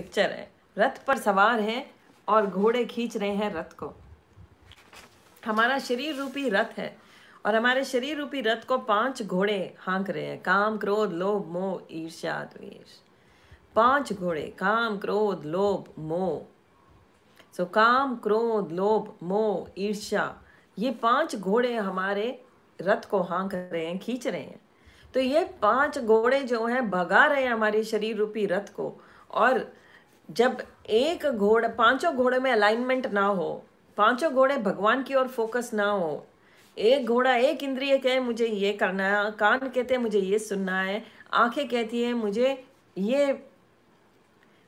picture है रथ पर सवार है और घोड़े खींच रहे हैं रथ को हमारा शरीर रूपी रथ है और हमारे शरीर रूपी रथ को पांच घोड़े हांक रहे हैं काम क्रोध लोभ मोह ईर्ष्या द्वेष पांच घोड़े काम क्रोध लोभ मोह सो काम क्रोध लोभ मोह ईर्ष्या ये पांच घोड़े हमारे रथ को हांक रहे हैं खींच रहे हैं तो ये पांच घोड़े जो हैं भगा रहे हैं हमारे शरीर रूपी रथ को और जब एक घोड़ पांचों घोड़े में अलाइनमेंट ना हो पांचों घोड़े भगवान की ओर फोकस ना हो एक घोड़ा एक इंद्रिय कहे मुझे ये करना है कान कहते हैं मुझे ये सुनना है आंखें कहती है मुझे ये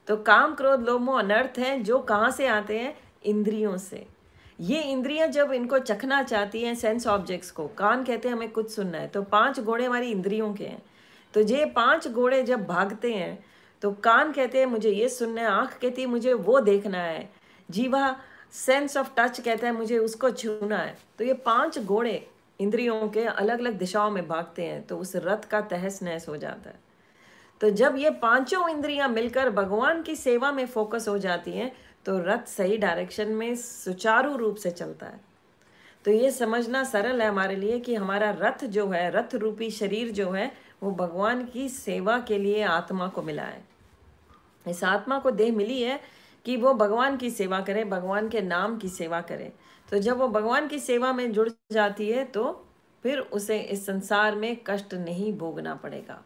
तो काम क्रोध लोभ मोह अनर्थ हैं जो कहाँ से आते हैं इंद्रियों से ये इंद्रियां जब इनको चखना चाहती हैं सेंस ऑब्जेक्ट्स को कान कहते हैं हमें कुछ सुनना है तो पांच घोड़े हमारी इंद्रियों के हैं तो ये पांच घोड़े जब भागते हैं तो कान कहते हैं मुझे ये सुनना है आँख कहती है मुझे वो देखना है जीवा सेंस ऑफ टच कहता है मुझे उसको छूना है तो ये पांच घोड़े इंद्रियों के अलग अलग दिशाओं में भागते हैं तो उस रथ का तहस नहस हो जाता है तो जब ये पांचों इंद्रियां मिलकर भगवान की सेवा में फोकस हो जाती हैं तो रथ सही डायरेक्शन में सुचारू रूप से चलता है तो ये समझना सरल है हमारे लिए कि हमारा रथ जो है रथ रूपी शरीर जो है वो भगवान की सेवा के लिए आत्मा को मिला है इस आत्मा को देह मिली है कि वो भगवान की सेवा करे भगवान के नाम की सेवा करे तो जब वो भगवान की सेवा में जुड़ जाती है तो फिर उसे इस संसार में कष्ट नहीं भोगना पड़ेगा